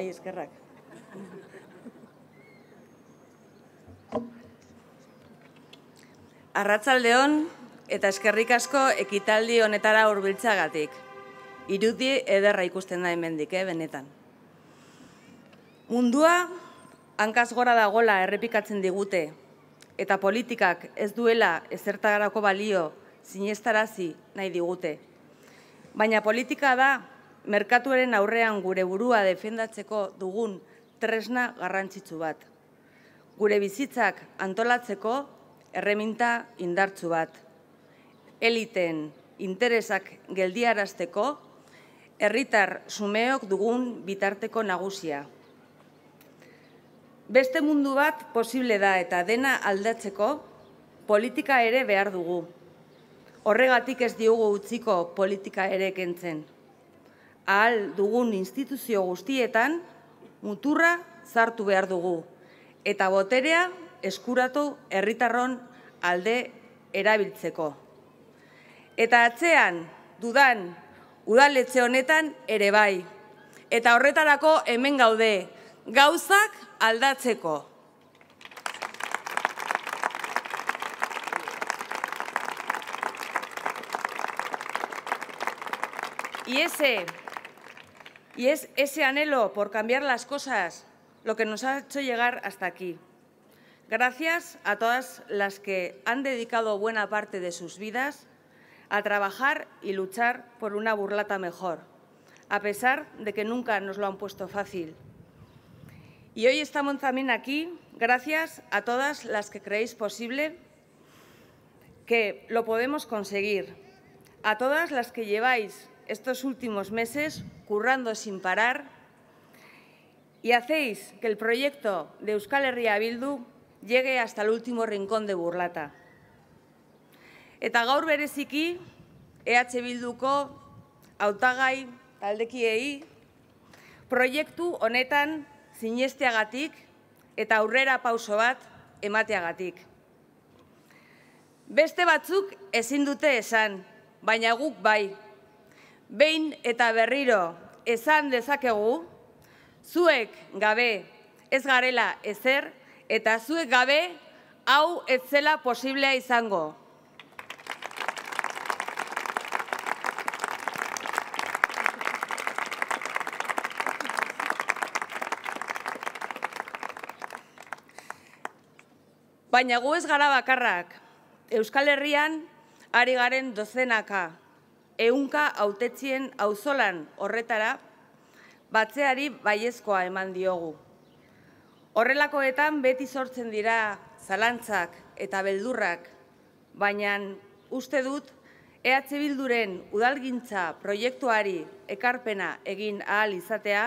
bai, eskerrak. hon eta eskerrik asko ekitaldi honetara hurbiltzagatik. Irudi ederra ikusten da hemendik, eh, benetan. Mundua hankaz gora dagola errepikatzen digute eta politikak ez duela ezertagarako balio sinestarazi nahi digute. Baina politika da merkatuaren aurrean gure burua defendatzeko dugun tresna garrantzitsu bat. Gure bizitzak antolatzeko erreminta indartzu bat. Eliten interesak geldiarazteko herritar sumeok dugun bitarteko nagusia. Beste mundu bat posible da eta dena aldatzeko politika ere behar dugu. Horregatik ez diogu utziko politika ere kentzen ahal dugun instituzio guztietan muturra zartu behar dugu eta boterea eskuratu herritarron alde erabiltzeko. Eta atzean dudan udaletxe honetan ere bai. Eta horretarako hemen gaude gauzak aldatzeko. Iese Y es ese anhelo por cambiar las cosas lo que nos ha hecho llegar hasta aquí. Gracias a todas las que han dedicado buena parte de sus vidas a trabajar y luchar por una burlata mejor, a pesar de que nunca nos lo han puesto fácil. Y hoy estamos también aquí gracias a todas las que creéis posible que lo podemos conseguir, a todas las que lleváis estos últimos meses currando sin parar y hacéis que el proyecto de Euskal Herria Bildu llegue hasta el último rincón de Burlata. Eta gaur bereziki EH Bilduko autagai taldekiei proiektu honetan zinesteagatik eta aurrera pauso bat emateagatik. Beste batzuk ezin dute esan, baina guk bai behin eta berriro esan dezakegu, zuek gabe ez garela ezer, eta zuek gabe hau ez zela posiblea izango. Baina gu ez gara bakarrak, Euskal Herrian ari garen dozenaka eunka autetzien auzolan horretara batzeari baiezkoa eman diogu. Horrelakoetan beti sortzen dira zalantzak eta beldurrak, baina uste dut EH Bilduren udalgintza proiektuari ekarpena egin ahal izatea,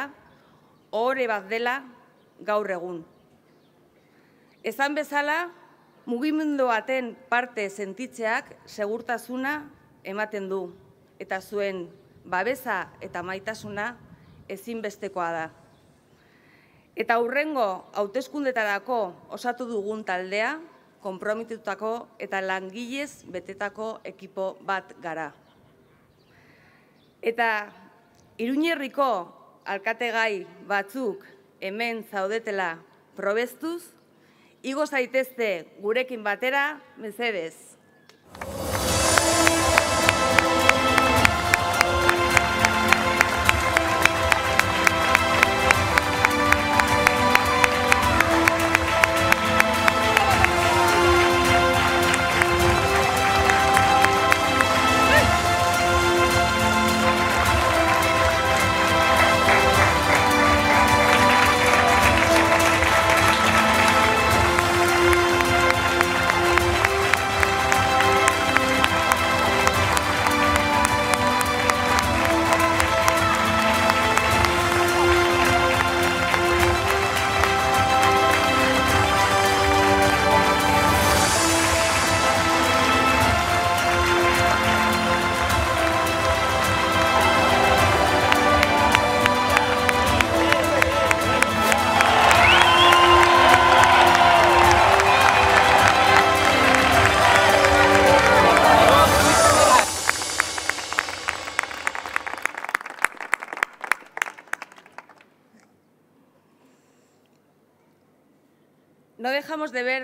ohore bat dela gaur egun. Ezan bezala, mugimendoaten parte sentitzeak segurtasuna ematen du eta zuen babesa eta maitasuna ezinbestekoa da. Eta hurrengo hauteskundetarako osatu dugun taldea, konpromitutako eta langilez betetako ekipo bat gara. Eta iruñerriko alkategai batzuk hemen zaudetela probestuz, igo zaitezte gurekin batera, mezedez.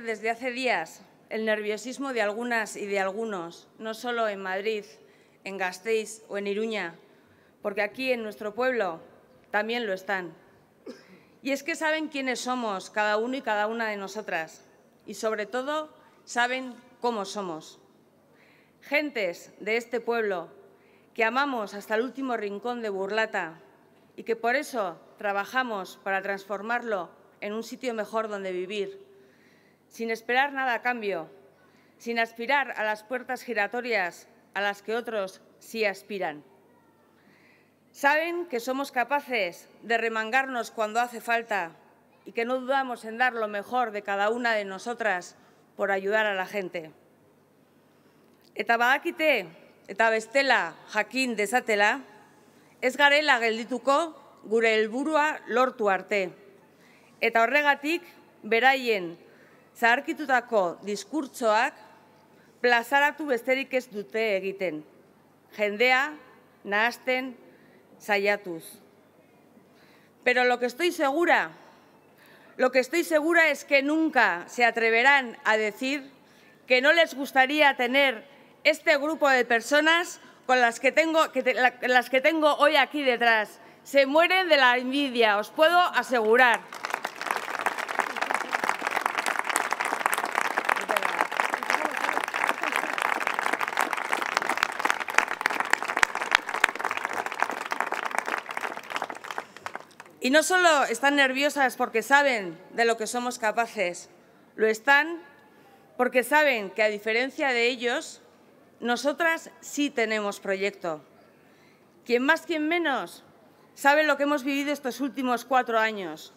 desde hace días el nerviosismo de algunas y de algunos, no solo en Madrid, en Gasteiz o en Iruña, porque aquí en nuestro pueblo también lo están. Y es que saben quiénes somos cada uno y cada una de nosotras, y sobre todo saben cómo somos. Gentes de este pueblo que amamos hasta el último rincón de Burlata y que por eso trabajamos para transformarlo en un sitio mejor donde vivir sin esperar nada a cambio, sin aspirar a las puertas giratorias a las que otros sí aspiran. Saben que somos capaces de remangarnos cuando hace falta y que no dudamos en dar lo mejor de cada una de nosotras por ayudar a la gente. Eta badakite eta bestela jakin desatela, ez garela geldituko gure helburua lortu arte. Eta beraien plazaratu besterik dute egiten. Jendea, nahasten, saiatuz. Pero lo que estoy segura, lo que estoy segura es que nunca se atreverán a decir que no les gustaría tener este grupo de personas con las que tengo, las que tengo hoy aquí detrás. Se mueren de la envidia, os puedo asegurar. Y no solo están nerviosas porque saben de lo que somos capaces, lo están porque saben que, a diferencia de ellos, nosotras sí tenemos proyecto. Quien más, quien menos, sabe lo que hemos vivido estos últimos cuatro años.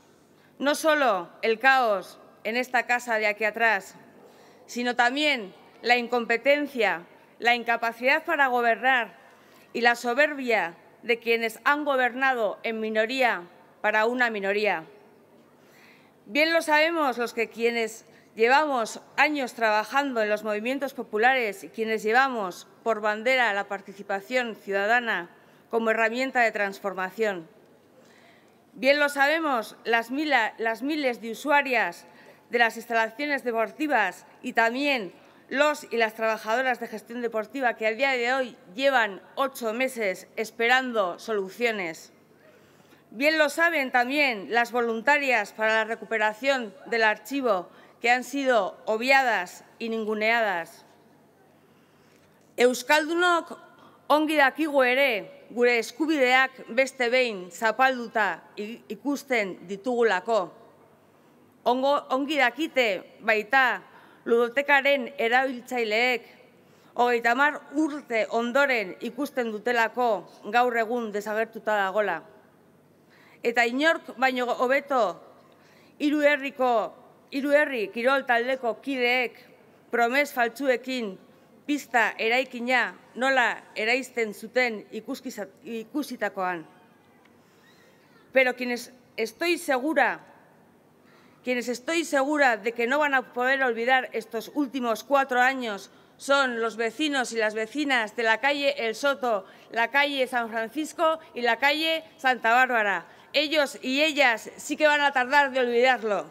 No solo el caos en esta casa de aquí atrás, sino también la incompetencia, la incapacidad para gobernar y la soberbia de quienes han gobernado en minoría para una minoría. Bien lo sabemos los que quienes llevamos años trabajando en los movimientos populares y quienes llevamos por bandera la participación ciudadana como herramienta de transformación. Bien lo sabemos las, miles de usuarias de las instalaciones deportivas y también los y las trabajadoras de gestión deportiva que a día de hoy llevan ocho meses esperando soluciones. Bien lo saben también las voluntarias para la recuperación del archivo que han sido obviadas y ninguneadas. Euskaldunok ongi dakigu ere gure eskubideak beste behin zapalduta ikusten ditugulako. Ongo, ongi dakite baita ludotekaren erabiltzaileek hogeita mar urte ondoren ikusten dutelako gaur egun desagertuta dagola. eta Baño Obeto, hobeto hiru herriko hiru kirol kideek promes faltzuekin pista eraikina nola eraisten y ikusitakoan. Pero quienes estoy segura, quienes estoy segura de que no van a poder olvidar estos últimos cuatro años son los vecinos y las vecinas de la calle El Soto, la calle San Francisco y la calle Santa Bárbara, ellos y ellas sí que van a tardar de olvidarlo.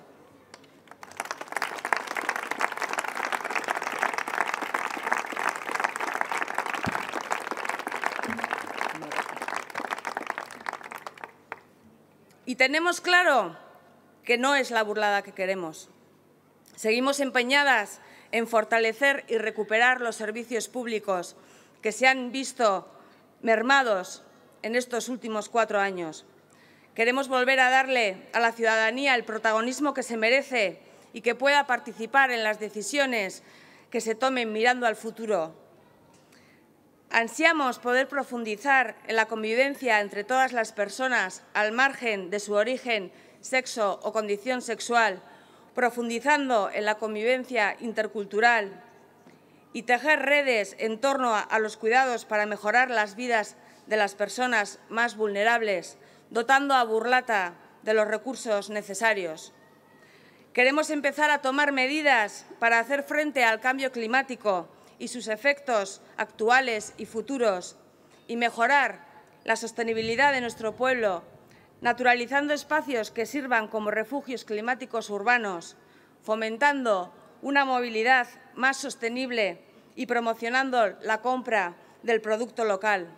Y tenemos claro que no es la burlada que queremos. Seguimos empeñadas en fortalecer y recuperar los servicios públicos que se han visto mermados en estos últimos cuatro años. Queremos volver a darle a la ciudadanía el protagonismo que se merece y que pueda participar en las decisiones que se tomen mirando al futuro. Ansiamos poder profundizar en la convivencia entre todas las personas al margen de su origen, sexo o condición sexual, profundizando en la convivencia intercultural y tejer redes en torno a los cuidados para mejorar las vidas de las personas más vulnerables dotando a Burlata de los recursos necesarios. Queremos empezar a tomar medidas para hacer frente al cambio climático y sus efectos actuales y futuros y mejorar la sostenibilidad de nuestro pueblo, naturalizando espacios que sirvan como refugios climáticos urbanos, fomentando una movilidad más sostenible y promocionando la compra del producto local.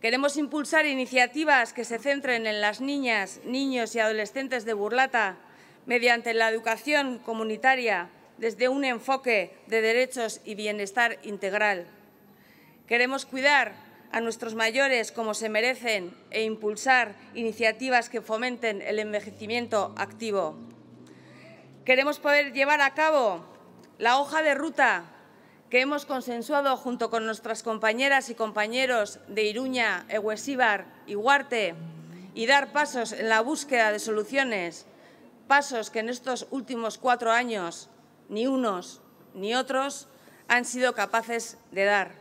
Queremos impulsar iniciativas que se centren en las niñas, niños y adolescentes de Burlata mediante la educación comunitaria desde un enfoque de derechos y bienestar integral. Queremos cuidar a nuestros mayores como se merecen e impulsar iniciativas que fomenten el envejecimiento activo. Queremos poder llevar a cabo la hoja de ruta que hemos consensuado junto con nuestras compañeras y compañeros de Iruña, Eguesíbar y Huarte y dar pasos en la búsqueda de soluciones, pasos que en estos últimos cuatro años ni unos ni otros han sido capaces de dar.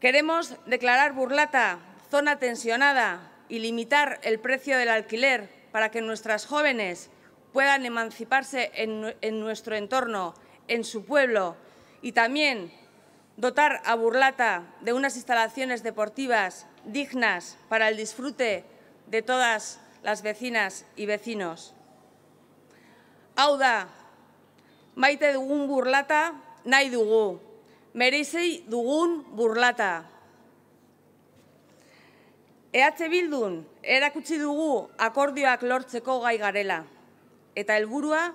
Queremos declarar Burlata zona tensionada y limitar el precio del alquiler para que nuestras jóvenes puedan emanciparse en, en nuestro entorno, en su pueblo y también dotar a Burlata de unas instalaciones deportivas dignas para el disfrute de todas las vecinas y vecinos. Auda, maite dugun burlata, nahi dugu. Merezei dugun burlata. Ehatze bildun, erakutsi dugu akordioak lortzeko gai garela. Eta helburua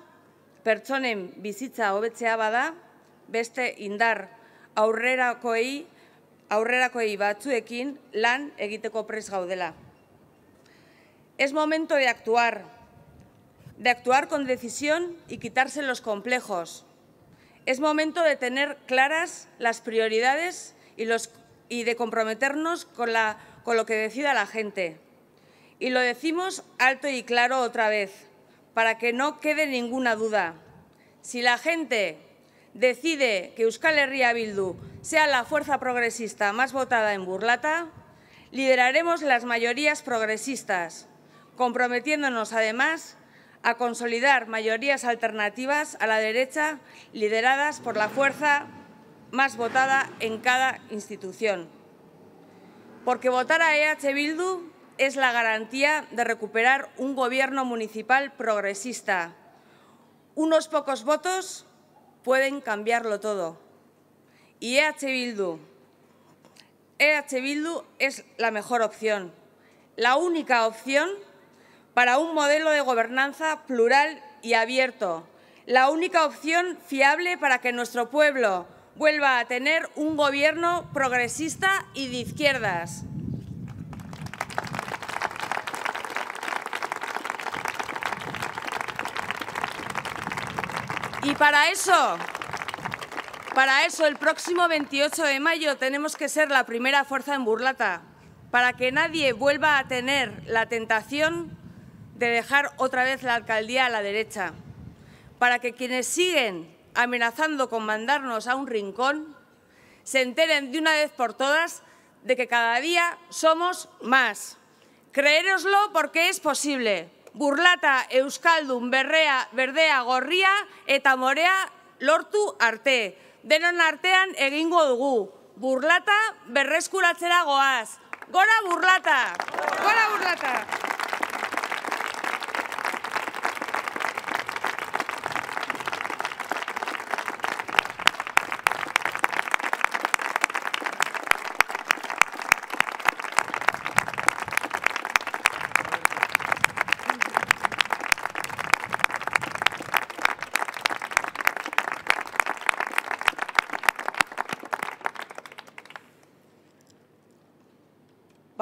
pertsonen bizitza hobetzea bada, veste indar aurrera aurrerakoei batzuekin lan egiteko pres gaudela. Es momento de actuar, de actuar con decisión y quitarse los complejos. Es momento de tener claras las prioridades y, los, y de comprometernos con, con lo que decida la gente. Y lo decimos alto y claro otra vez, para que no quede ninguna duda. Si la gente decide que Euskal Herria Bildu sea la fuerza progresista más votada en Burlata, lideraremos las mayorías progresistas, comprometiéndonos además a consolidar mayorías alternativas a la derecha lideradas por la fuerza más votada en cada institución. Porque votar a EH Bildu es la garantía de recuperar un gobierno municipal progresista. Unos pocos votos pueden cambiarlo todo. Y EH Bildu, es la mejor opción, la única opción para un modelo de gobernanza plural y abierto, la única opción fiable para que nuestro pueblo vuelva a tener un gobierno progresista y de izquierdas. Y para eso, para eso, el próximo 28 de mayo tenemos que ser la primera fuerza en burlata, para que nadie vuelva a tener la tentación de dejar otra vez la alcaldía a la derecha, para que quienes siguen amenazando con mandarnos a un rincón se enteren de una vez por todas de que cada día somos más. Creéroslo porque es posible. burlata euskaldun berrea, berdea, gorria eta morea lortu arte. Denon artean egingo dugu, burlata berrezkuratzera goaz. Gora burlata! Gora burlata!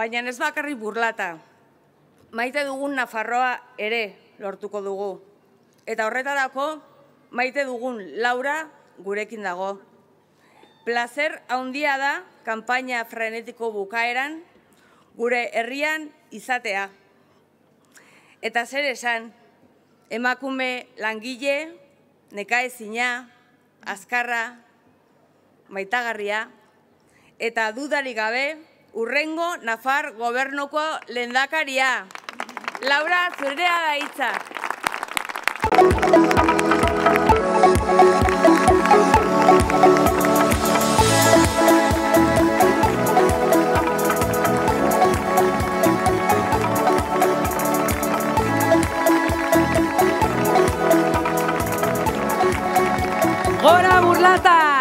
baina ez bakarri burlata. Maite dugun Nafarroa ere lortuko dugu. Eta horretarako maite dugun Laura gurekin dago. Plazer haundia da kanpaina frenetiko bukaeran gure herrian izatea. Eta zer esan, emakume langile, nekaezina, azkarra, maitagarria, eta dudari gabe, Urrengo Nafar gobernuko lendakaria. Laura Zurea da Gora burlata!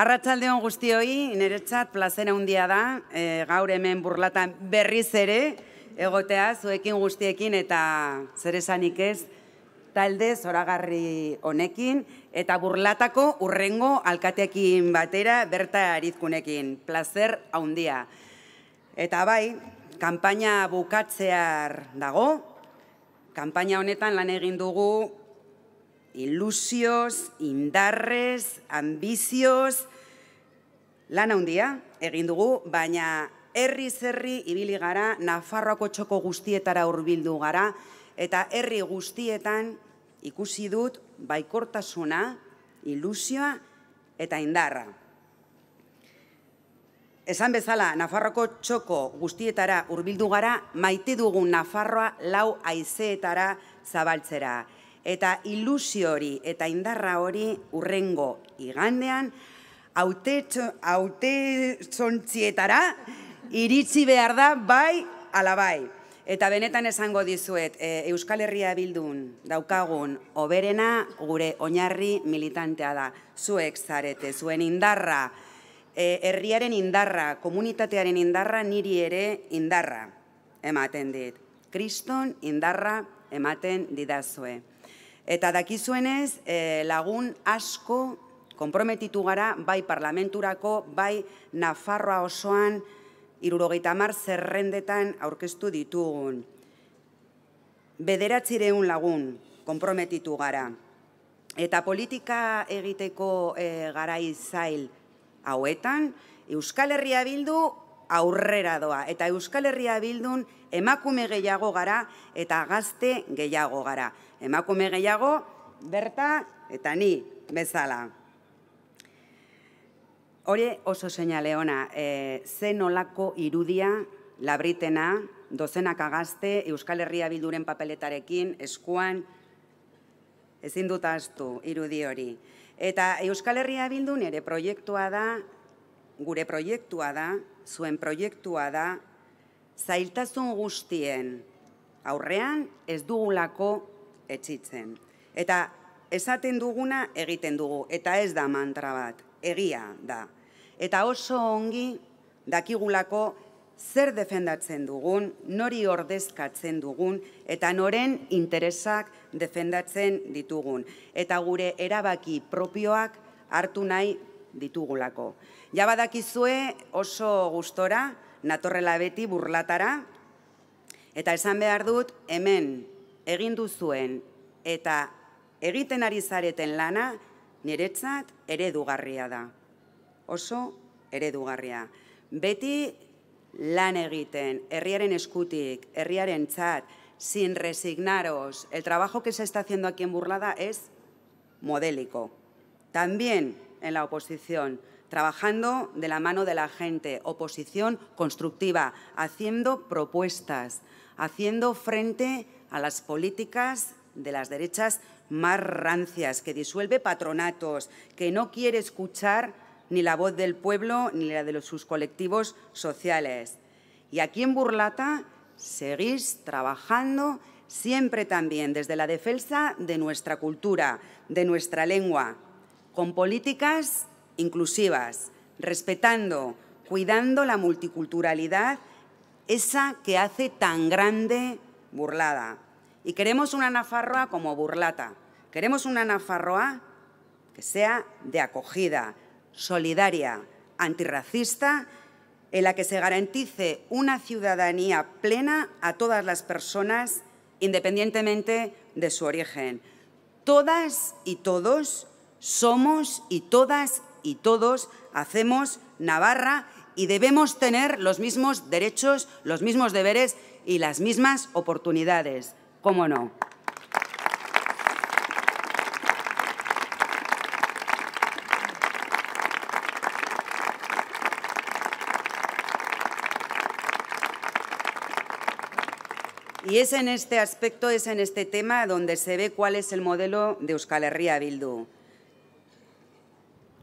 Arratxaldeon guztioi, niretzat plazera handia da, e, gaur hemen burlatan berriz ere, egotea, zuekin guztiekin eta zer esanik ez, talde zoragarri honekin, eta burlatako urrengo alkatekin batera berta arizkunekin, plazer handia. Eta bai, kanpaina bukatzear dago, kanpaina honetan lan egin dugu ilusioz, indarrez, ambizioz, lan handia egin dugu, baina herri zerri ibili gara, Nafarroako txoko guztietara hurbildu gara eta herri guztietan ikusi dut baikortasuna, ilusioa eta indarra. Esan bezala, Nafarroko txoko guztietara hurbildu gara, maite dugun Nafarroa lau aizeetara zabaltzera eta ilusio hori eta indarra hori urrengo igandean haute txontzietara iritsi behar da bai alabai. Eta benetan esango dizuet eh, Euskal Herria bildun daukagun oberena gure oinarri militantea da. Zuek zarete, zuen indarra, eh, herriaren indarra, komunitatearen indarra, niri ere indarra ematen dit. Kriston indarra ematen didazue. Eta dakizuenez, eh, lagun asko konprometitu gara bai parlamenturako, bai Nafarroa osoan irurogeita mar zerrendetan aurkeztu ditugun. Bederatzireun lagun konprometitu gara. Eta politika egiteko eh, gara izail hauetan, Euskal Herria Bildu aurrera doa. Eta Euskal Herria Bildun emakume gehiago gara eta gazte gehiago gara emakume gehiago, berta eta ni bezala. Hore oso seinale ona, e, ze nolako irudia labritena dozenak agazte Euskal Herria Bilduren papeletarekin eskuan ezin dut astu irudi hori. Eta Euskal Herria Bildu nire proiektua da, gure proiektua da, zuen proiektua da, zailtasun guztien aurrean ez dugulako etxitzen. Eta esaten duguna egiten dugu, eta ez da mantra bat, egia da. Eta oso ongi dakigulako zer defendatzen dugun, nori ordezkatzen dugun, eta noren interesak defendatzen ditugun. Eta gure erabaki propioak hartu nahi ditugulako. Ja badakizue oso gustora, natorrela beti burlatara, eta esan behar dut hemen egin duzuen eta egiten ari zareten lana niretzat eredugarria da. Oso eredugarria. Beti lan egiten, herriaren eskutik, herriaren txat, sin resignaros, el trabajo que se está haciendo aquí en Burlada es modélico. También en la oposición, trabajando de la mano de la gente, oposición constructiva, haciendo propuestas, haciendo frente a las políticas de las derechas más rancias, que disuelve patronatos, que no quiere escuchar ni la voz del pueblo ni la de sus colectivos sociales. Y aquí en Burlata seguís trabajando siempre también desde la defensa de nuestra cultura, de nuestra lengua, con políticas inclusivas, respetando, cuidando la multiculturalidad, esa que hace tan grande burlada. Y queremos una nafarroa como burlata. Queremos una nafarroa que sea de acogida, solidaria, antirracista, en la que se garantice una ciudadanía plena a todas las personas, independientemente de su origen. Todas y todos somos y todas y todos hacemos Navarra y debemos tener los mismos derechos, los mismos deberes y las mismas oportunidades. ¿Cómo no? Y es en este aspecto, es en este tema donde se ve cuál es el modelo de Euskal Herria Bildu.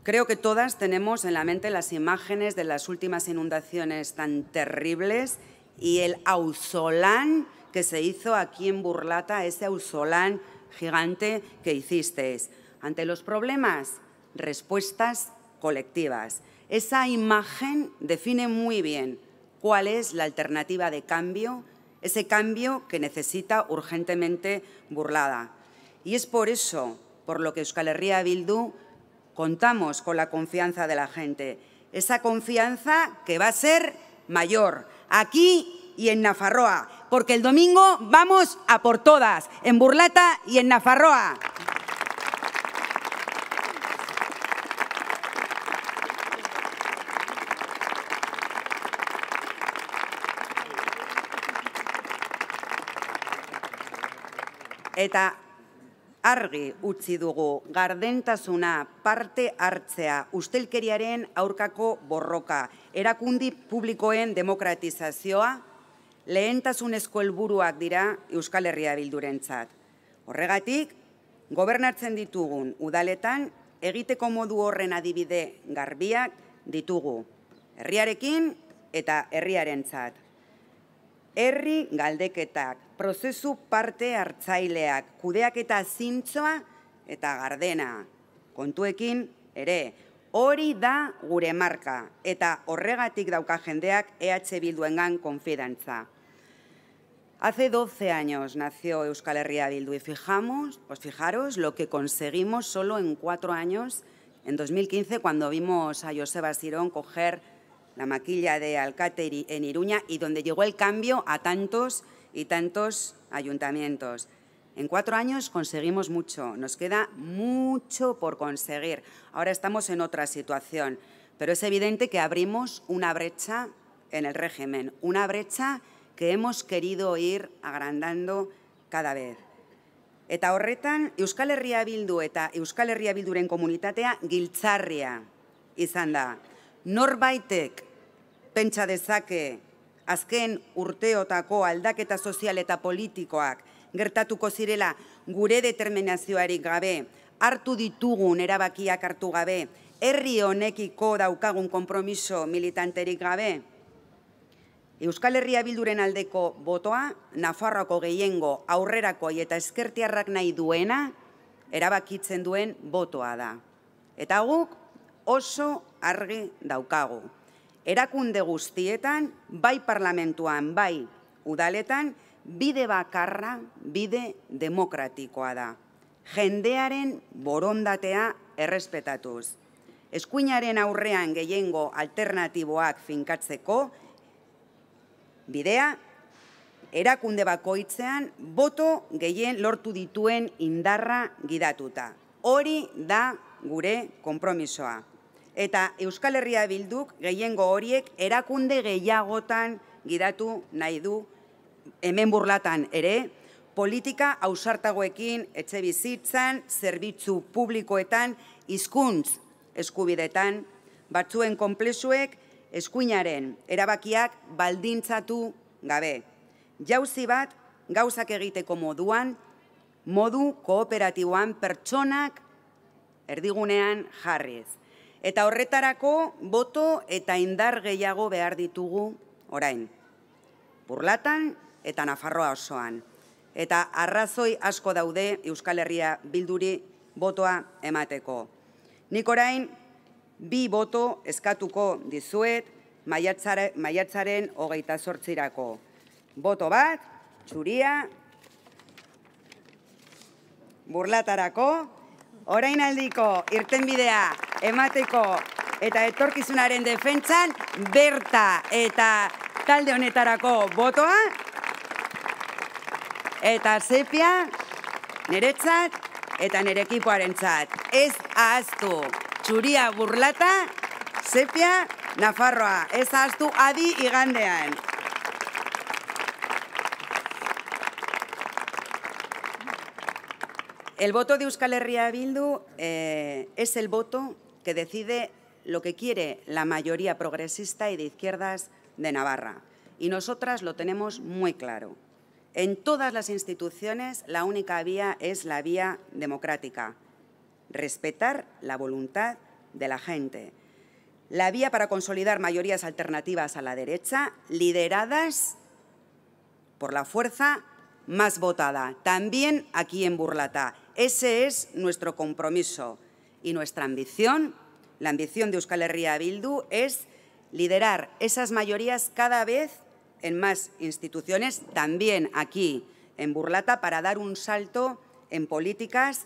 Creo que todas tenemos en la mente las imágenes de las últimas inundaciones tan terribles y el ausolán que se hizo aquí en Burlata, ese ausolán gigante que hicisteis. Ante los problemas, respuestas colectivas. Esa imagen define muy bien cuál es la alternativa de cambio, ese cambio que necesita urgentemente burlada. Y es por eso por lo que Euskal Herria Bildu contamos con la confianza de la gente. Esa confianza que va a ser mayor, aquí y en Nafarroa, porque el domingo vamos a por todas, en Burlata y en Nafarroa. argi utzi dugu gardentasuna parte hartzea ustelkeriaren aurkako borroka erakundi publikoen demokratizazioa lehentasunezko helburuak dira Euskal Herria bildurentzat. Horregatik, gobernatzen ditugun udaletan egiteko modu horren adibide garbiak ditugu herriarekin eta herriarentzat. Herri galdeketak prozesu parte hartzaileak, kudeak eta zintzoa eta gardena. Kontuekin, ere, hori da gure marka eta horregatik dauka jendeak EH Bilduengan konfidantza. Hace 12 años nació Euskal Herria Bildu y fijamos, os fijaros lo que conseguimos solo en cuatro años, en 2015, cuando vimos a Joseba Sirón coger la maquilla de Alcáter en Iruña y donde llegó el cambio a tantos y tantos ayuntamientos. En cuatro años conseguimos mucho, nos queda mucho por conseguir. Ahora estamos en otra situación, pero es evidente que abrimos una brecha en el régimen, una brecha que hemos querido ir agrandando cada vez. Eta horretan, Euskal Herria Bildu eta Euskal Herria Bilduren komunitatea giltzarria izan da. Norbaitek pentsa dezake azken urteotako aldaketa sozial eta politikoak gertatuko zirela gure determinazioari gabe, hartu ditugun erabakiak hartu gabe, herri honekiko daukagun kompromiso militanterik gabe, Euskal Herria Bilduren aldeko botoa, Nafarroako gehiengo aurrerako eta eskertiarrak nahi duena, erabakitzen duen botoa da. Eta guk oso argi daukagu erakunde guztietan, bai parlamentuan, bai udaletan, bide bakarra, bide demokratikoa da. Jendearen borondatea errespetatuz. Eskuinaren aurrean gehiengo alternatiboak finkatzeko, bidea, erakunde bakoitzean, boto gehien lortu dituen indarra gidatuta. Hori da gure kompromisoa eta Euskal Herria Bilduk gehiengo horiek erakunde gehiagotan gidatu nahi du hemen burlatan ere, politika ausartagoekin etxe bizitzan, zerbitzu publikoetan, izkuntz eskubidetan, batzuen konplexuek eskuinaren erabakiak baldintzatu gabe. Jauzi bat gauzak egiteko moduan, modu kooperatiboan pertsonak erdigunean jarriz. Eta horretarako, boto eta indar gehiago behar ditugu orain. Burlatan eta Nafarroa osoan. Eta arrazoi asko daude Euskal Herria bilduri botoa emateko. Nik orain, bi boto eskatuko dizuet maiatzaren hogeita sortzirako. Boto bat, txuria, burlatarako, orain aldiko irtenbidea emateko eta etorkizunaren defentsan berta eta talde honetarako botoa eta sepia niretzat eta nire ekipoaren Ez ahaztu, txuria burlata, sepia, nafarroa. Ez ahaztu, adi igandean. El boto de Euskal Herria Bildu eh, es el boto que decide lo que quiere la mayoría progresista y de izquierdas de Navarra. Y nosotras lo tenemos muy claro. En todas las instituciones la única vía es la vía democrática, respetar la voluntad de la gente. La vía para consolidar mayorías alternativas a la derecha, lideradas por la fuerza más votada, también aquí en Burlata. Ese es nuestro compromiso. Y nuestra ambición, la ambición de Euskal Herria Bildu, es liderar esas mayorías cada vez en más instituciones, también aquí en Burlata, para dar un salto en políticas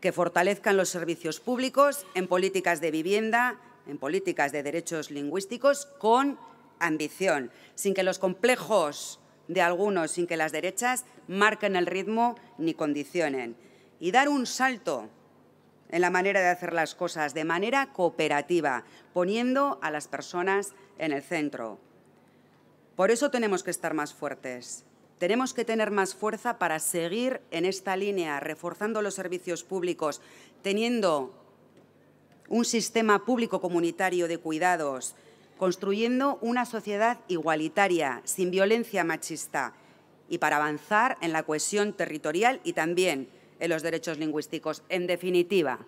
que fortalezcan los servicios públicos, en políticas de vivienda, en políticas de derechos lingüísticos, con ambición, sin que los complejos de algunos, sin que las derechas marquen el ritmo ni condicionen. Y dar un salto en la manera de hacer las cosas, de manera cooperativa, poniendo a las personas en el centro. Por eso tenemos que estar más fuertes. Tenemos que tener más fuerza para seguir en esta línea, reforzando los servicios públicos, teniendo un sistema público comunitario de cuidados, construyendo una sociedad igualitaria, sin violencia machista, y para avanzar en la cohesión territorial y también ...de los derechos lingüísticos. En definitiva,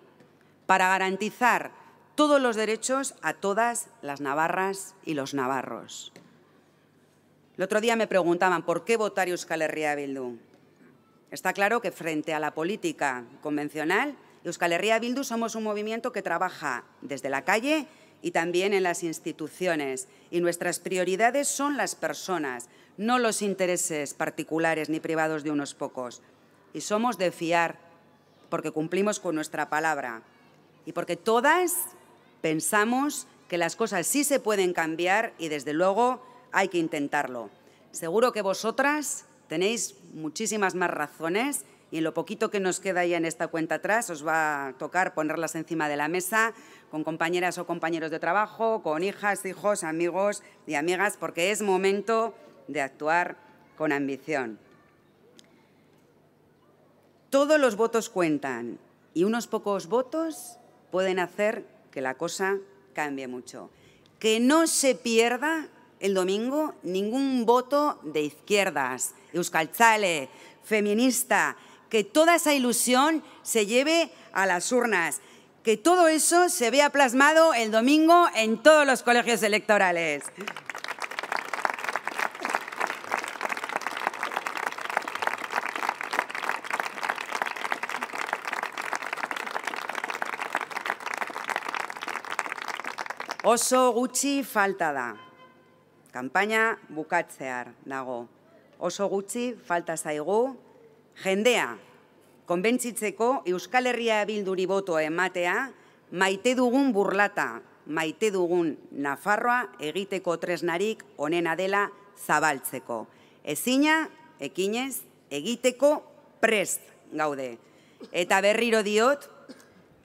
para garantizar todos los derechos a todas las navarras y los navarros. El otro día me preguntaban por qué votar Euskal Herria Bildu. Está claro que frente a la política convencional, Euskal Herria Bildu somos un movimiento que trabaja desde la calle y también en las instituciones. Y nuestras prioridades son las personas, no los intereses particulares ni privados de unos pocos y somos de fiar porque cumplimos con nuestra palabra y porque todas pensamos que las cosas sí se pueden cambiar y desde luego hay que intentarlo. Seguro que vosotras tenéis muchísimas más razones y en lo poquito que nos queda ya en esta cuenta atrás os va a tocar ponerlas encima de la mesa con compañeras o compañeros de trabajo, con hijas, hijos, amigos y amigas, porque es momento de actuar con ambición. Todos los votos cuentan y unos pocos votos pueden hacer que la cosa cambie mucho. Que no se pierda el domingo ningún voto de izquierdas, euskaltzale, feminista, que toda esa ilusión se lleve a las urnas, que todo eso se vea plasmado el domingo en todos los colegios electorales. oso gutxi falta da. Kampaina bukatzear dago. Oso gutxi falta zaigu jendea konbentzitzeko Euskal Herria bilduri botoa ematea maite dugun burlata, maite dugun Nafarroa egiteko tresnarik onena dela zabaltzeko. Ezina, ekinez, egiteko prest gaude. Eta berriro diot,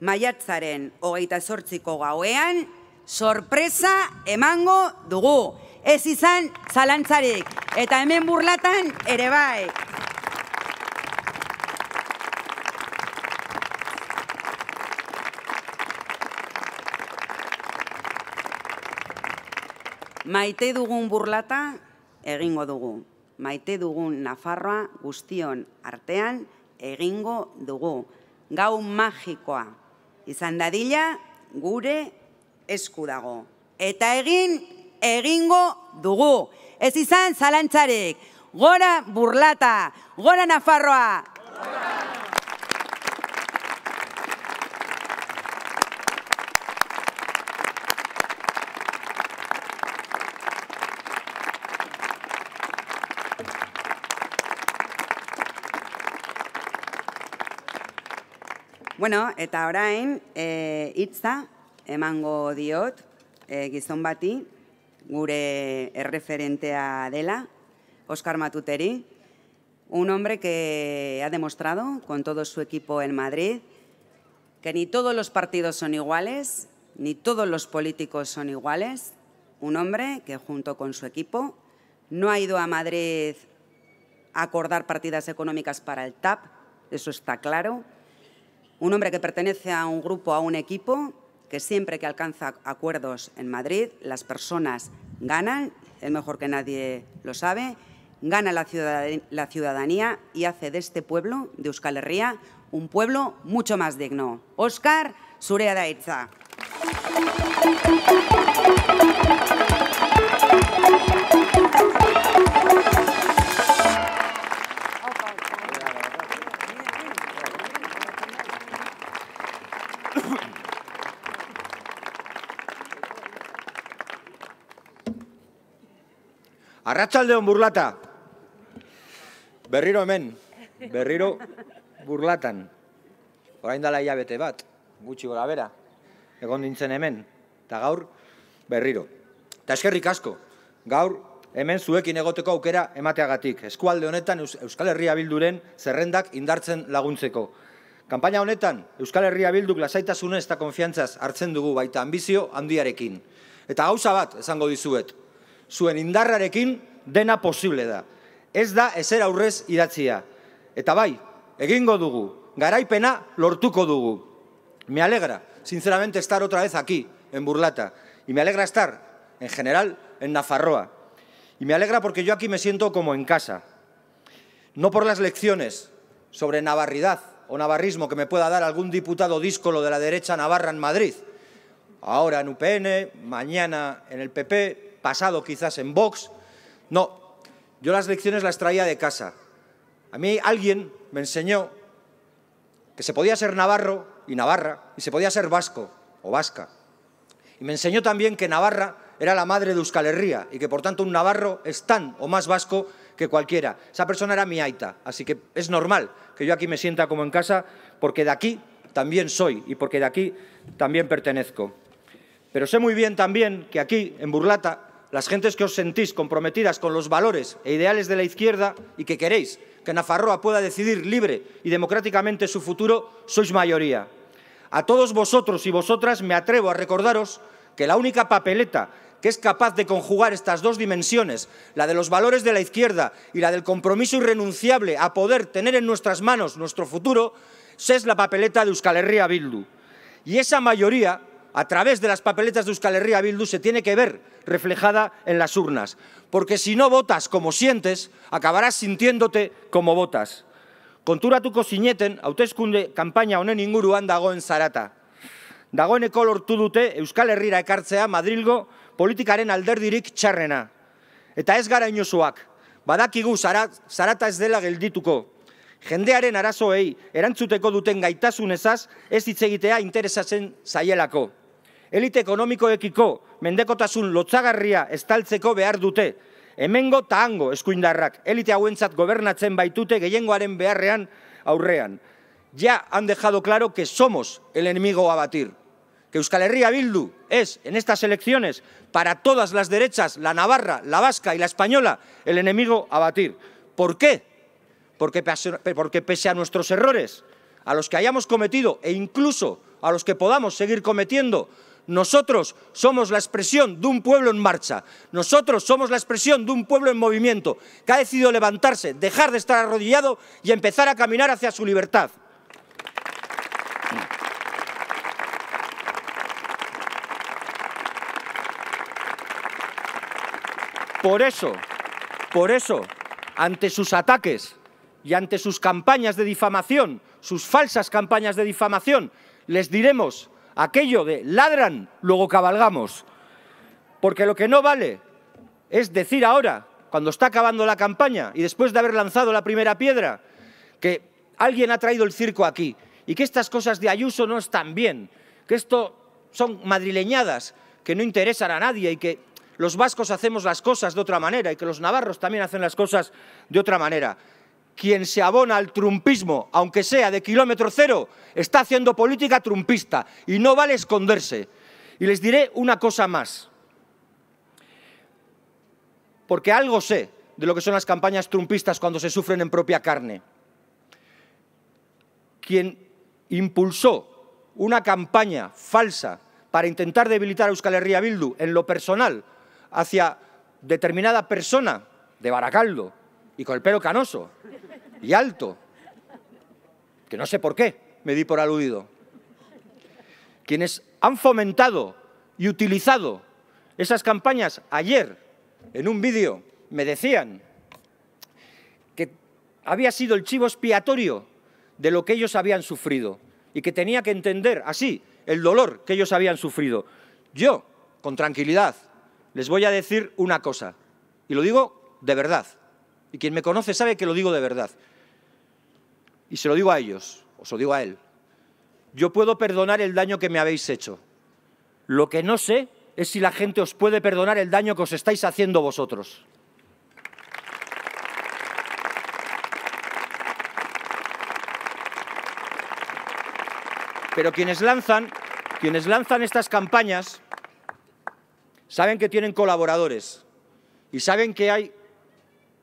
maiatzaren hogeita sortziko gauean, sorpresa emango dugu. Ez izan zalantzarik eta hemen burlatan ere bai. Maite dugun burlata egingo dugu. Maite dugun Nafarroa guztion artean egingo dugu. Gau magikoa izan dadila gure esku dago eta egin egingo dugu ez izan zalantzarek gora burlata gora nafarroa bueno eta orain eh, hitza emango diot, e, gizon bati, gure a Adela, Óscar Matuteri, un hombre que ha demostrado con todo su equipo en Madrid que ni todos los partidos son iguales, ni todos los políticos son iguales, un hombre que junto con su equipo no ha ido a Madrid a acordar partidas económicas para el TAP, eso está claro, un hombre que pertenece a un grupo, a un equipo que siempre que alcanza acuerdos en Madrid, las personas ganan, es mejor que nadie lo sabe, gana la ciudadanía, y hace de este pueblo, de Euskal Herria, un pueblo mucho más digno. Oscar Surea Daitza. Arratxalde hon burlata! Berriro hemen, berriro burlatan. Horain dala bat, gutxi gora bera. Egon dintzen hemen, eta gaur berriro. Eta eskerrik asko, gaur hemen zuekin egoteko aukera emateagatik. Eskualde honetan Euskal Herria Bilduren zerrendak indartzen laguntzeko. Kampaina honetan Euskal Herria Bilduk lasaitasunez eta konfiantzaz hartzen dugu baita ambizio handiarekin. Eta gauza bat, esango dizuet, zuen indarrarekin dena posible da. ...es da ezer aurrez idatzia. Eta bai, egingo dugu, pena... lortuko dugu. Me alegra, sinceramente, estar otra vez aquí, en Burlata. Y me alegra estar, en general, en Nafarroa. Y me alegra porque yo aquí me siento como en casa. No por las lecciones sobre navarridad o navarrismo que me pueda dar algún diputado díscolo de la derecha navarra en Madrid. Ahora en UPN, mañana en el PP, pasado quizás en Vox. No, yo las lecciones las traía de casa. A mí alguien me enseñó que se podía ser navarro y navarra y se podía ser vasco o vasca. Y me enseñó también que Navarra era la madre de Euskal Herria y que por tanto un navarro es tan o más vasco que cualquiera. Esa persona era mi aita, así que es normal que yo aquí me sienta como en casa porque de aquí también soy y porque de aquí también pertenezco. Pero sé muy bien también que aquí, en Burlata, las gentes que os sentís comprometidas con los valores e ideales de la izquierda y que queréis que Nafarroa pueda decidir libre y democráticamente su futuro, sois mayoría. A todos vosotros y vosotras me atrevo a recordaros que la única papeleta que es capaz de conjugar estas dos dimensiones, la de los valores de la izquierda y la del compromiso irrenunciable a poder tener en nuestras manos nuestro futuro, es la papeleta de Euskal Herria Bildu. Y esa mayoría a través de las papeletas de Euskal Herria Bildu se tiene que ver reflejada en las urnas. Porque si no votas como sientes, acabarás sintiéndote como votas. Konturatuko zineten, hautezkunde kampaina honen inguruan dagoen zarata. Dagoeneko lortu dute Euskal Herriera ekartzea Madrilgo politikaren alderdirik txarrena. Eta ez gara inozuak, badakigu zarata ez dela geldituko. Jendearen arazoei erantzuteko duten gaitasun ezaz ez hitz egitea interesatzen zaielako. elite ekonomikoekiko mendekotasun lotzagarria estaltzeko behar dute. Hemengo taango, Taango, eskuindarrak, elite hauentzat gobernatzen baitute gehiengoaren beharrean aurrean. Ya han dejado claro que somos el enemigo a batir. Que Euskal Herria Bildu es, en estas elecciones, para todas las derechas, la navarra, la vasca y la española, el enemigo a batir. ¿Por qué? porque pese a nuestros errores, a los que hayamos cometido e incluso a los que podamos seguir cometiendo, nosotros somos la expresión de un pueblo en marcha. Nosotros somos la expresión de un pueblo en movimiento que ha decidido levantarse, dejar de estar arrodillado y empezar a caminar hacia su libertad. Por eso, por eso, ante sus ataques y ante sus campañas de difamación, sus falsas campañas de difamación, les diremos aquello de ladran, luego cabalgamos. Porque lo que no vale es decir ahora, cuando está acabando la campaña y después de haber lanzado la primera piedra, que alguien ha traído el circo aquí y que estas cosas de Ayuso no están bien, que esto son madrileñadas que no interesan a nadie y que los vascos hacemos las cosas de otra manera y que los navarros también hacen las cosas de otra manera quien se abona al trumpismo, aunque sea de kilómetro cero, está haciendo política trumpista y no vale esconderse. Y les diré una cosa más, porque algo sé de lo que son las campañas trumpistas cuando se sufren en propia carne. Quien impulsó una campaña falsa para intentar debilitar a Euskal Herria Bildu en lo personal hacia determinada persona de Baracaldo, y con el pelo canoso y alto, que no sé por qué me di por aludido, quienes han fomentado y utilizado esas campañas ayer en un vídeo me decían que había sido el chivo expiatorio de lo que ellos habían sufrido y que tenía que entender así el dolor que ellos habían sufrido. Yo, con tranquilidad, les voy a decir una cosa, y lo digo de verdad. Y quien me conoce sabe que lo digo de verdad. Y se lo digo a ellos, os lo digo a él. Yo puedo perdonar el daño que me habéis hecho. Lo que no sé es si la gente os puede perdonar el daño que os estáis haciendo vosotros. Pero quienes lanzan, quienes lanzan estas campañas saben que tienen colaboradores y saben que hay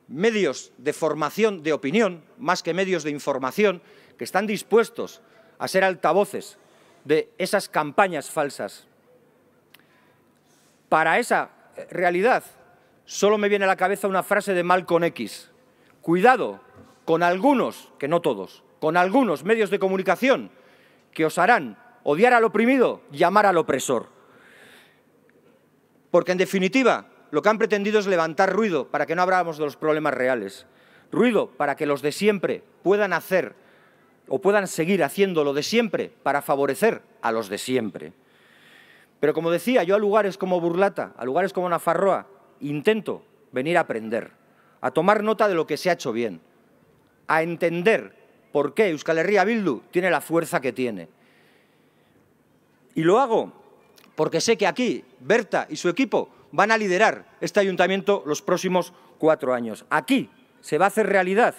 medios de formación de opinión, más que medios de información, que están dispuestos a ser altavoces de esas campañas falsas. Para esa eh, realidad solo me viene a la cabeza una frase de Malcolm X. Cuidado con algunos, que no todos, con algunos medios de comunicación que os harán odiar al oprimido llamar al opresor. Porque en definitiva, lo que han pretendido es levantar ruido para que no hablábamos de los problemas reales. Ruido para que los de siempre puedan hacer o puedan seguir haciendo lo de siempre para favorecer a los de siempre. Pero como decía, yo a lugares como Burlata, a lugares como Nafarroa, intento venir a aprender, a tomar nota de lo que se ha hecho bien, a entender por qué Euskal Herria Bildu tiene la fuerza que tiene. Y lo hago porque sé que aquí Berta y su equipo van a liderar este ayuntamiento los próximos cuatro años. Aquí se va a hacer realidad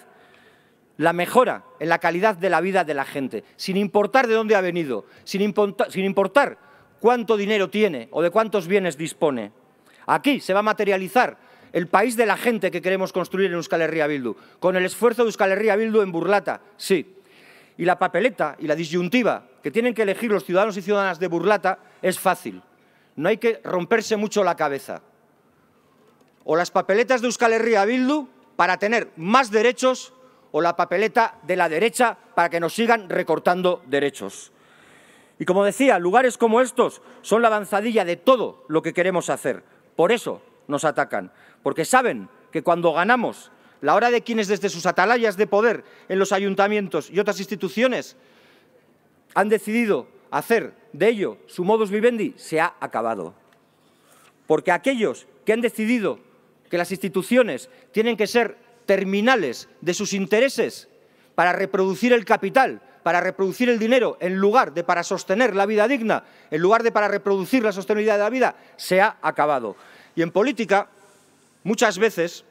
la mejora en la calidad de la vida de la gente, sin importar de dónde ha venido, sin, importar, cuánto dinero tiene o de cuántos bienes dispone. Aquí se va a materializar el país de la gente que queremos construir en Euskal Herria Bildu, con el esfuerzo de Euskal Herria Bildu en Burlata, sí. Y la papeleta y la disyuntiva que tienen que elegir los ciudadanos y ciudadanas de Burlata es fácil no hay que romperse mucho la cabeza. O las papeletas de Euskal Herria Bildu para tener más derechos o la papeleta de la derecha para que nos sigan recortando derechos. Y como decía, lugares como estos son la avanzadilla de todo lo que queremos hacer. Por eso nos atacan, porque saben que cuando ganamos, la hora de quienes desde sus atalayas de poder en los ayuntamientos y otras instituciones han decidido hacer de ello, su modus vivendi se ha acabado. Porque aquellos que han decidido que las instituciones tienen que ser terminales de sus intereses para reproducir el capital, para reproducir el dinero, en lugar de para sostener la vida digna, en lugar de para reproducir la sostenibilidad de la vida, se ha acabado. Y en política, muchas veces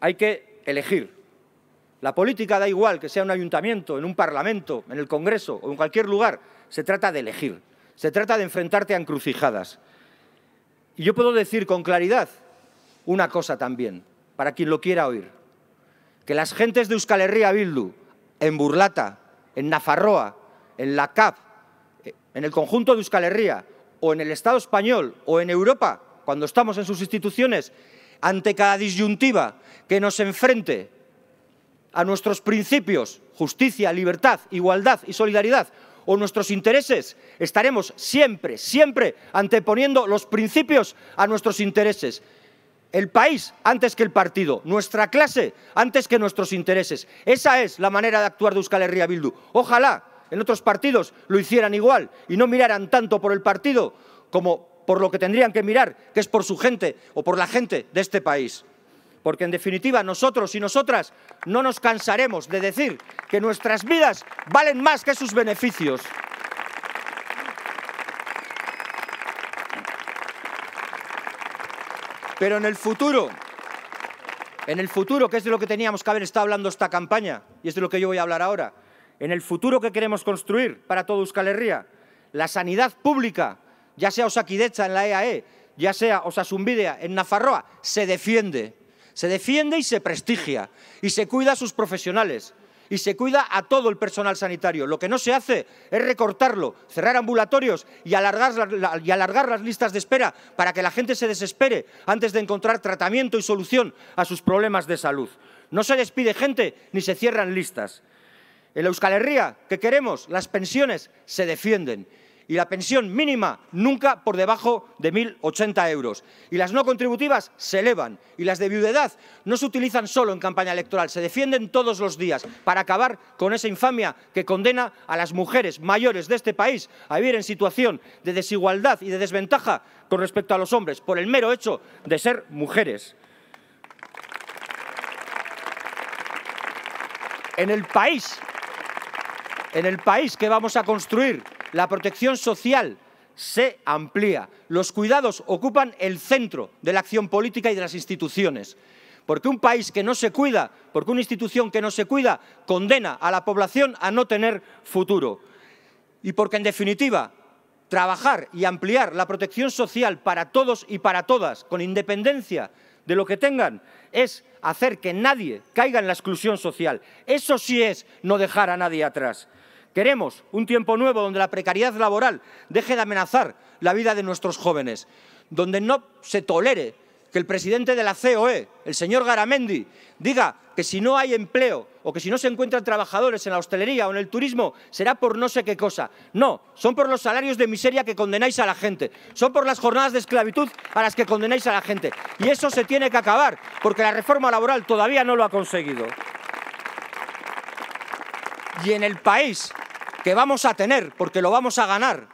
hay que elegir. La política da igual que sea un ayuntamiento, en un parlamento, en el Congreso o en cualquier lugar se trata de elegir, se trata de enfrentarte a encrucijadas. Y yo puedo decir con claridad una cosa también, para quien lo quiera oír, que las gentes de Euskal Herria Bildu, en Burlata, en Nafarroa, en la CAP, en el conjunto de Euskal Herria, o en el Estado español, o en Europa, cuando estamos en sus instituciones, ante cada disyuntiva que nos enfrente a nuestros principios, justicia, libertad, igualdad y solidaridad, o nuestros intereses. Estaremos siempre, siempre anteponiendo los principios a nuestros intereses. El país antes que el partido, nuestra clase antes que nuestros intereses. Esa es la manera de actuar de Euskal Herria Bildu. Ojalá en otros partidos lo hicieran igual y no miraran tanto por el partido como por lo que tendrían que mirar, que es por su gente o por la gente de este país porque en definitiva nosotros y nosotras no nos cansaremos de decir que nuestras vidas valen más que sus beneficios. Pero en el futuro, en el futuro, que es de lo que teníamos que haber estado hablando esta campaña, y es de lo que yo voy a hablar ahora, en el futuro que queremos construir para todo Euskal Herria, la sanidad pública, ya sea Osakidecha en la EAE, e, ya sea Osasumbidea en Nafarroa, se defiende. Se defiende y se prestigia y se cuida a sus profesionales y se cuida a todo el personal sanitario. Lo que no se hace es recortarlo, cerrar ambulatorios y alargar, las listas de espera para que la gente se desespere antes de encontrar tratamiento y solución a sus problemas de salud. No se despide gente ni se cierran listas. En la Euskal Herria, ¿qué queremos? Las pensiones se defienden y la pensión mínima nunca por debajo de 1.080 euros. Y las no contributivas se elevan y las de viudedad no se utilizan solo en campaña electoral, se defienden todos los días para acabar con esa infamia que condena a las mujeres mayores de este país a vivir en situación de desigualdad y de desventaja con respecto a los hombres por el mero hecho de ser mujeres. En el país, en el país que vamos a construir la protección social se amplía. Los cuidados ocupan el centro de la acción política y de las instituciones. Porque un país que no se cuida, porque una institución que no se cuida, condena a la población a no tener futuro. Y porque, en definitiva, trabajar y ampliar la protección social para todos y para todas, con independencia de lo que tengan, es hacer que nadie caiga en la exclusión social. Eso sí es no dejar a nadie atrás. Queremos un tiempo nuevo donde la precariedad laboral deje de amenazar la vida de nuestros jóvenes, donde no se tolere que el presidente de la COE, el señor Garamendi, diga que si no hay empleo o que si no se encuentran trabajadores en la hostelería o en el turismo, será por no sé qué cosa. No, son por los salarios de miseria que condenáis a la gente, son por las jornadas de esclavitud a las que condenáis a la gente. Y eso se tiene que acabar, porque la reforma laboral todavía no lo ha conseguido. Y en el país que vamos a tener, porque lo vamos a ganar.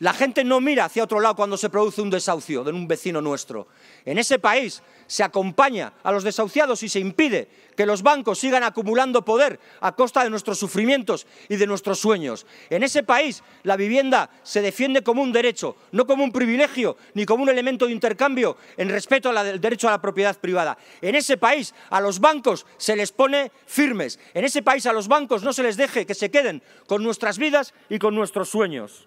La gente no mira hacia otro lado cuando se produce un desahucio de un vecino nuestro. En ese país se acompaña a los desahuciados y se impide que los bancos sigan acumulando poder a costa de nuestros sufrimientos y de nuestros sueños. En ese país la vivienda se defiende como un derecho, no como un privilegio ni como un elemento de intercambio en respeto al derecho a la propiedad privada. En ese país a los bancos se les pone firmes. En ese país a los bancos no se les deje que se queden con nuestras vidas y con nuestros sueños.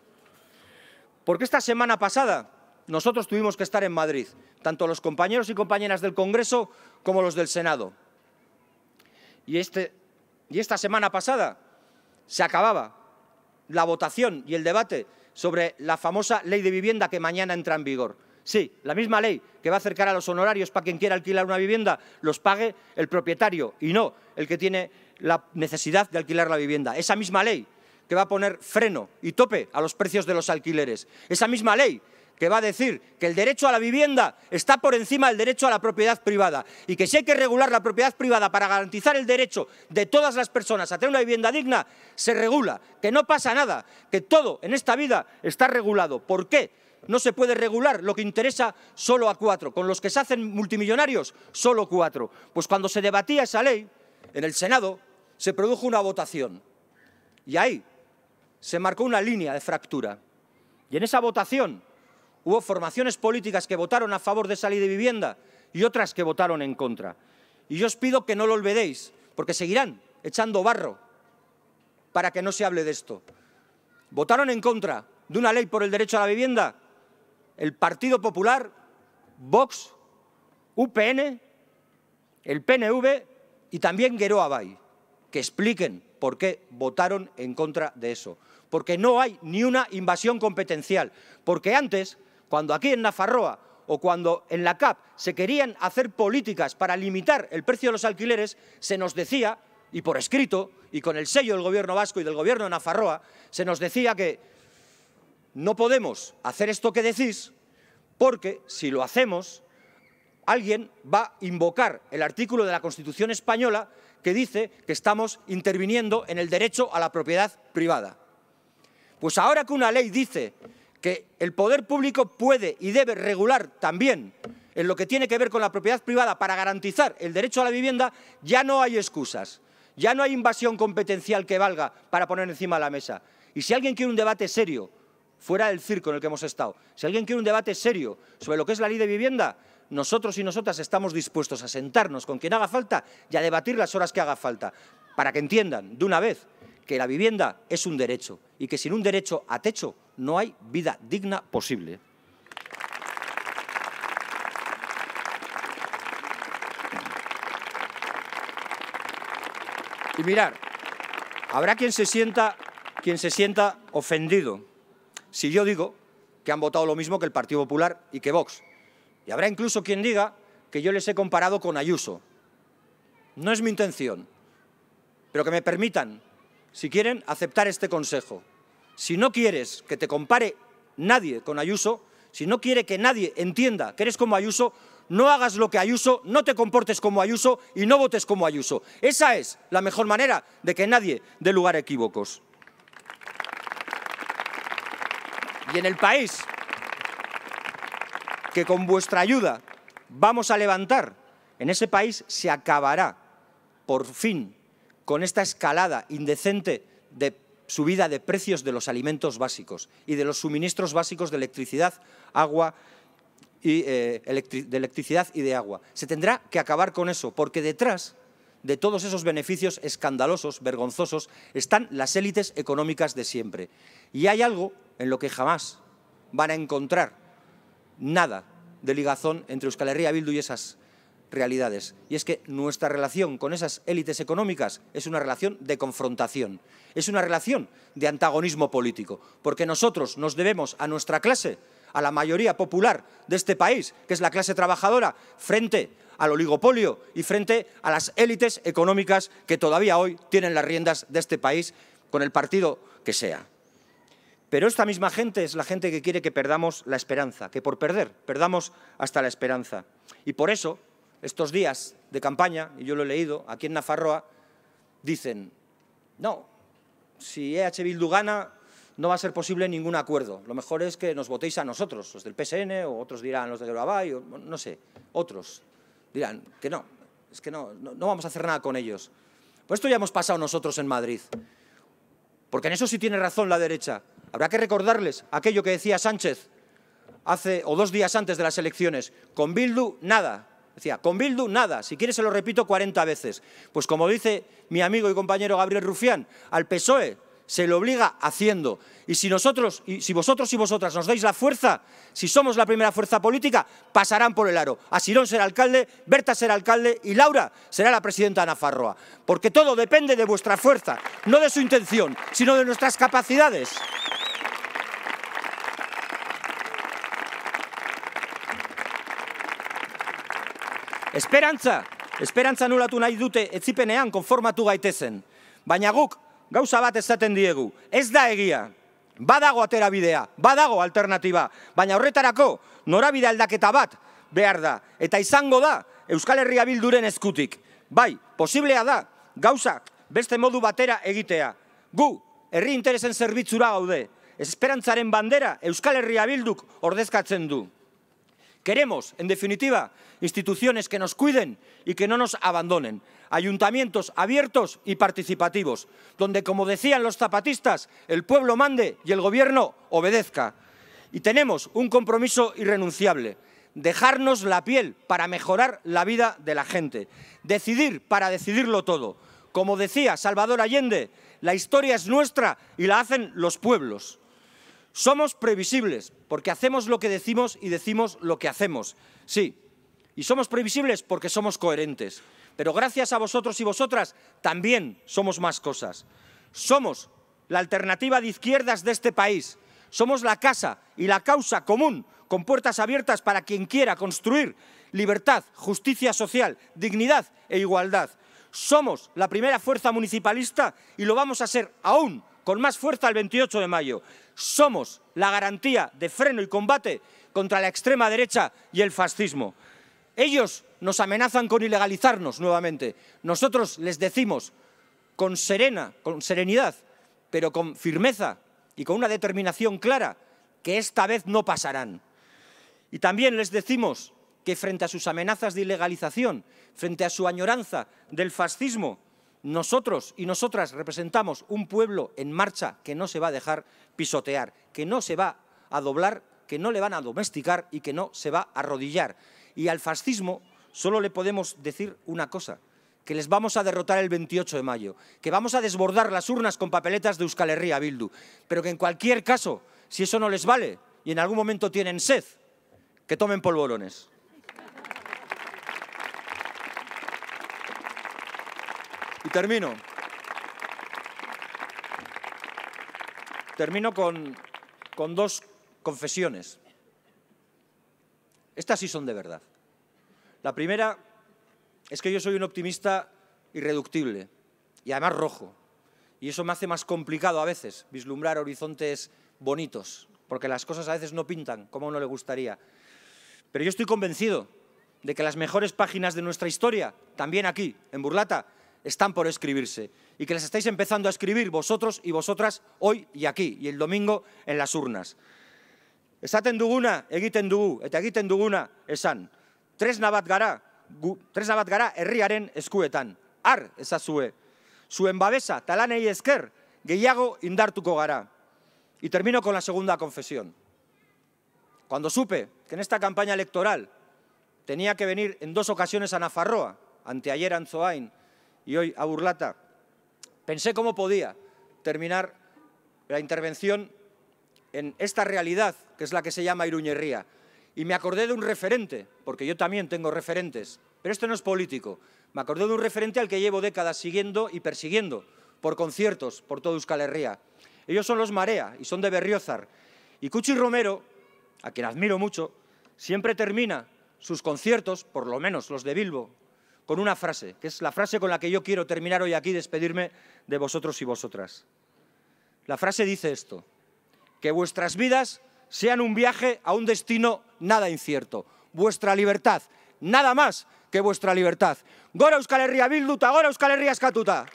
Porque esta semana pasada nosotros tuvimos que estar en Madrid, tanto los compañeros y compañeras del Congreso como los del Senado. Este, y, esta semana pasada se acababa la votación y el debate sobre la famosa ley de vivienda que mañana entra en vigor. Sí, la misma ley que va a acercar a los honorarios para quien quiera alquilar una vivienda, los pague el propietario y no el que tiene la necesidad de alquilar la vivienda. Esa misma ley que va a poner freno y tope a los precios de los alquileres. Esa misma ley que va a decir que el derecho a la vivienda está por encima del derecho a la propiedad privada y que si hay que regular la propiedad privada para garantizar el derecho de todas las personas a tener una vivienda digna, se regula, que no pasa nada, que todo en esta vida está regulado. ¿Por qué? No se puede regular lo que interesa solo a cuatro. Con los que se hacen multimillonarios, solo cuatro. Pues cuando se debatía esa ley, en el Senado, se produjo una votación. Y ahí se marcó una línea de fractura. Y en esa votación Hubo formaciones políticas que votaron a favor de salir de vivienda y otras que votaron en contra. Y yo os pido que no lo olvidéis, porque seguirán echando barro para que no se hable de esto. Votaron en contra de una ley por el derecho a la vivienda el Partido Popular, Vox, UPN, el PNV y también Gueroa Bay. Que expliquen por qué votaron en contra de eso. Porque no hay ni una invasión competencial. Porque antes cuando aquí en Nafarroa o cuando en la CAP se querían hacer políticas para limitar el precio de los alquileres, se nos decía, y por escrito, y con el sello del gobierno vasco y del gobierno de Nafarroa, se nos decía que no podemos hacer esto que decís porque si lo hacemos alguien va a invocar el artículo de la Constitución española que dice que estamos interviniendo en el derecho a la propiedad privada. Pues ahora que una ley dice que el poder público puede y debe regular también en lo que tiene que ver con la propiedad privada para garantizar el derecho a la vivienda, ya no hay excusas, ya no hay invasión competencial que valga para poner encima de la mesa. Y si alguien quiere un debate serio, fuera del circo en el que hemos estado, si alguien quiere un debate serio sobre lo que es la ley de vivienda, nosotros y nosotras estamos dispuestos a sentarnos con quien haga falta y a debatir las horas que haga falta, para que entiendan de una vez que la vivienda es un derecho y que sin un derecho a techo no hay vida digna posible. Y mirar, habrá quien se sienta, quien se sienta ofendido si yo digo que han votado lo mismo que el Partido Popular y que Vox. Y habrá incluso quien diga que yo les he comparado con Ayuso. No es mi intención, pero que me permitan, si quieren, aceptar este consejo si no quieres que te compare nadie con Ayuso, si no quiere que nadie entienda que eres como Ayuso, no hagas lo que Ayuso, no te comportes como Ayuso y no votes como Ayuso. Esa es la mejor manera de que nadie dé lugar a equívocos. Y en el país, que con vuestra ayuda vamos a levantar, en ese país se acabará, por fin, con esta escalada indecente de subida de precios de los alimentos básicos y de los suministros básicos de electricidad, agua y, eh, de electricidad y de agua. Se tendrá que acabar con eso, porque detrás de todos esos beneficios escandalosos, vergonzosos, están las élites económicas de siempre. Y hay algo en lo que jamás van a encontrar nada de ligazón entre Euskal Herria Bildu y esas realidades. Y es que nuestra relación con esas élites económicas es una relación de confrontación, es una relación de antagonismo político, porque nosotros nos debemos a nuestra clase, a la mayoría popular de este país, que es la clase trabajadora, frente al oligopolio y frente a las élites económicas que todavía hoy tienen las riendas de este país con el partido que sea. Pero esta misma gente es la gente que quiere que perdamos la esperanza, que por perder perdamos hasta la esperanza. Y por eso estos días de campaña, y yo lo he leído, aquí en Nafarroa, dicen, no, si EH Bildu gana, no va a ser posible ningún acuerdo. Lo mejor es que nos votéis a nosotros, los del PSN, o otros dirán los de Grabay, o no sé, otros. Dirán que no, es que no, no, vamos a hacer nada con ellos. pues esto ya hemos pasado nosotros en Madrid. Porque en eso sí tiene razón la derecha. Habrá que recordarles aquello que decía Sánchez hace o dos días antes de las elecciones. Con Bildu, nada. Decía, con Bildu nada, si quieres se lo repito 40 veces. Pues como dice mi amigo y compañero Gabriel Rufián, al PSOE se lo obliga haciendo. Y si nosotros, y si vosotros y vosotras nos dais la fuerza, si somos la primera fuerza política, pasarán por el aro. Asirón será alcalde, Berta será alcalde y Laura será la presidenta de Farroa. Porque todo depende de vuestra fuerza, no de su intención, sino de nuestras capacidades. Esperantza, esperantza nulatu nahi dute etzipenean konformatu gaitezen. Baina guk gauza bat ezaten diegu, ez da egia, badago atera bidea, badago alternatiba, baina horretarako norabide aldaketa bat behar da, eta izango da Euskal Herria Bilduren eskutik. Bai, posiblea da, gauzak beste modu batera egitea. Gu, herri interesen zerbitzura gaude, esperantzaren bandera Euskal Herria Bilduk ordezkatzen du. Queremos, en definitiva, instituciones que nos cuiden y que no nos abandonen. Ayuntamientos abiertos y participativos, donde, como decían los zapatistas, el pueblo mande y el gobierno obedezca. Y tenemos un compromiso irrenunciable, dejarnos la piel para mejorar la vida de la gente, decidir para decidirlo todo. Como decía Salvador Allende, la historia es nuestra y la hacen los pueblos. Somos previsibles, porque hacemos lo que decimos y decimos lo que hacemos. Sí, y somos previsibles porque somos coherentes. Pero gracias a vosotros y vosotras también somos más cosas. Somos la alternativa de izquierdas de este país. Somos la casa y la causa común, con puertas abiertas para quien quiera construir libertad, justicia social, dignidad e igualdad. Somos la primera fuerza municipalista y lo vamos a ser aún con más fuerza el 28 de mayo somos la garantía de freno y combate contra la extrema derecha y el fascismo. Ellos nos amenazan con ilegalizarnos nuevamente. Nosotros les decimos con serena, con serenidad, pero con firmeza y con una determinación clara que esta vez no pasarán. Y también les decimos que frente a sus amenazas de ilegalización, frente a su añoranza del fascismo, nosotros y nosotras representamos un pueblo en marcha que no se va a dejar pisotear, que no se va a doblar, que no le van a domesticar y que no se va a arrodillar. Y al fascismo solo le podemos decir una cosa, que les vamos a derrotar el 28 de mayo, que vamos a desbordar las urnas con papeletas de Euskal Herria Bildu, pero que en cualquier caso, si eso no les vale y en algún momento tienen sed, que tomen polvorones. Y termino. Termino con, con dos confesiones. Estas sí son de verdad. La primera es que yo soy un optimista irreductible y además rojo. Y eso me hace más complicado a veces vislumbrar horizontes bonitos, porque las cosas a veces no pintan como a uno le gustaría. Pero yo estoy convencido de que las mejores páginas de nuestra historia, también aquí, en Burlata, están por escribirse y que las estáis empezando a escribir vosotros y vosotras hoy y aquí y el domingo en las urnas. Esaten duguna egiten dugu eta egiten duguna esan. Tres nabat gara, gu, gara herriaren eskuetan. Ar ezazue. Zuen babesa talanei esker gehiago indartuko gara. Y termino con la segunda confesión. Cuando supe que en esta campaña electoral tenía que venir en dos ocasiones a Nafarroa, anteayer Anzoain, y hoy a Burlata. Pensé cómo podía terminar la intervención en esta realidad, que es la que se llama iruñería. Y me acordé de un referente, porque yo también tengo referentes, pero esto no es político. Me acordé de un referente al que llevo décadas siguiendo y persiguiendo, por conciertos, por toda Euskal Herria. Ellos son los Marea y son de Berriozar. Y Cuchi Romero, a quien admiro mucho, siempre termina sus conciertos, por lo menos los de Bilbo, con una frase, que es la frase con la que yo quiero terminar hoy aquí, despedirme de vosotros y vosotras. La frase dice esto, que vuestras vidas sean un viaje a un destino nada incierto, vuestra libertad, nada más que vuestra libertad. Gora Euskal Herria bilduta, gora Euskal Herria eskatuta.